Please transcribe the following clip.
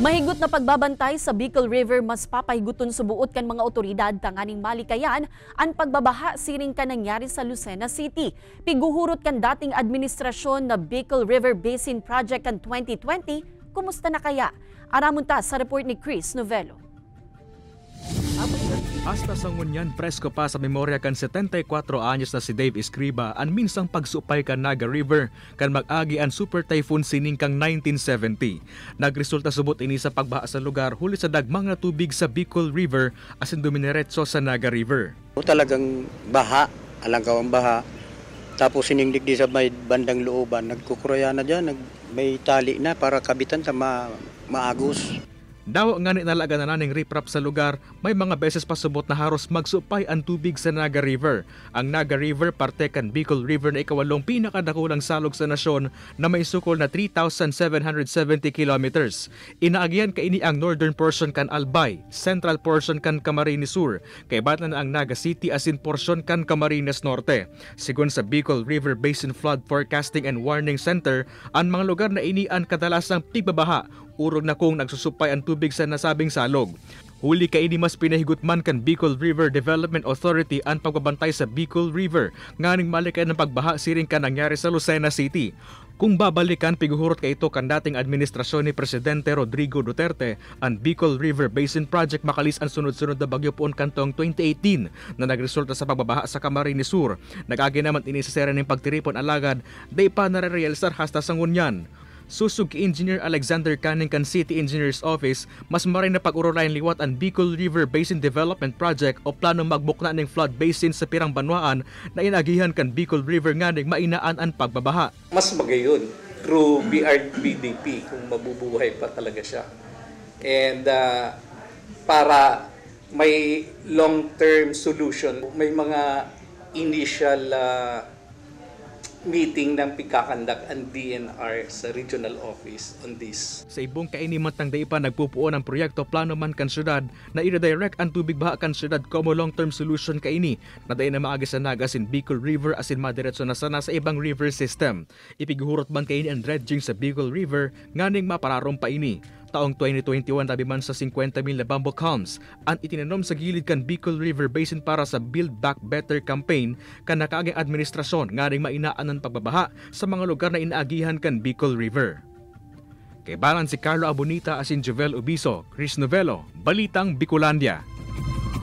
Mahigot na pagbabantay sa Bicol River mas papahiguton subuot kan mga otoridad tanganing malikayan ang pagbabaha siring ka nangyari sa Lucena City. Piguhurot kan dating administrasyon na Bicol River Basin Project kan 2020, kumusta na kaya? Aramunta sa report ni Chris Novello. Hasta sa ngunyan presko pa sa memorya kan 74 anyos na si Dave Escriba ang minsang pagsupay kan Naga River kan mag-agi ang Super Typhoon Sining kang 1970. Nagresulta subot ini sa pagbaha sa lugar huli sa dagmang na tubig sa Bicol River asin dumineretso sa Naga River. Talagang baha, alangkawang baha. Tapos siningdig di sa may bandang looban, nagkukuraya na dyan, nag, may tali na para kabitan sa ma, maagos. Dawa nga ni nalaga na naning riprap sa lugar, may mga beses pasubot na haros magsupay ang tubig sa Naga River. Ang Naga River, parte kan Bicol River na ikawalong pinakadakulang salog sa nasyon na may sukol na 3,770 kilometers. Inaagyan ka ini ang northern portion kan Albay, central portion kan Camarines Sur, kay batan na ang Naga City as in portion kan Camarines Norte. Sigon sa Bicol River Basin Flood Forecasting and Warning Center, ang mga lugar na ini ang kadalasang tigbabaha urog na kung nagsusupay ang tubig sa nasabing salog. Huli ka ini mas pinahigot man kan Bicol River Development Authority ang pagbabantay sa Bicol River nganing malikay ng pagbaha siring ka nangyari sa Lucena City. Kung babalikan, piguhurot ka ito kan dating administrasyon ni Presidente Rodrigo Duterte ang Bicol River Basin Project makalis ang sunod-sunod na bagyo poon kantong 2018 na nagresulta sa pagbabaha sa Camarines Sur. Nagagi naman inisasera ng pagtiripon alagad, day pa nare-realisar hasta sangunyan susug Engineer Alexander Caningkan City Engineer's Office mas maray na pag-urulayan liwat ang Bicol River Basin Development Project o plano magbukna ning flood basin sa pirang banwaan na inagihan kan Bicol River nga ning mainaan ang pagbabaha. Mas magayon through BRBDP kung mabubuhay pa talaga siya. And uh, para may long-term solution, may mga initial uh, meeting ng pagkakandak ang DNR sa regional office on this. Sa ibong kainimat ng daipan, nagpupuo ng proyekto Plano Man kan Syudad na i-redirect ang tubig baha kan Syudad como long-term solution kaini na dahil na maagasanaga sin Bicol River asin madiretso na sana sa ibang river system. Ipigurot man kaini ang dredging sa Bicol River nganing mapararong pa ini Taong 2021, tabiman sa 50,000 na bamboo comes ang itinanom sa gilid kan Bicol River Basin para sa Build Back Better campaign kan kanakagang administrasyon nga rin mainaan ng pagbabaha sa mga lugar na inaagihan kan Bicol River. Kay Balan si Carlo Abonita asin Jovel Ubiso, Chris Novello, Balitang Bicolandia.